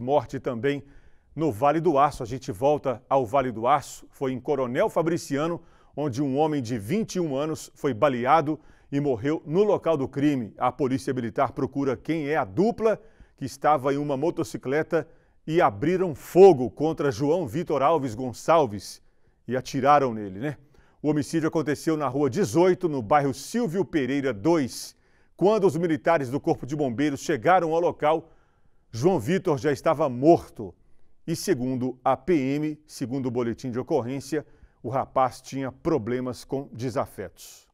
Morte também no Vale do Aço. A gente volta ao Vale do Aço. Foi em Coronel Fabriciano, onde um homem de 21 anos foi baleado e morreu no local do crime. A polícia militar procura quem é a dupla que estava em uma motocicleta e abriram fogo contra João Vitor Alves Gonçalves e atiraram nele, né? O homicídio aconteceu na rua 18, no bairro Silvio Pereira 2. Quando os militares do Corpo de Bombeiros chegaram ao local, João Vitor já estava morto e, segundo a PM, segundo o boletim de ocorrência, o rapaz tinha problemas com desafetos.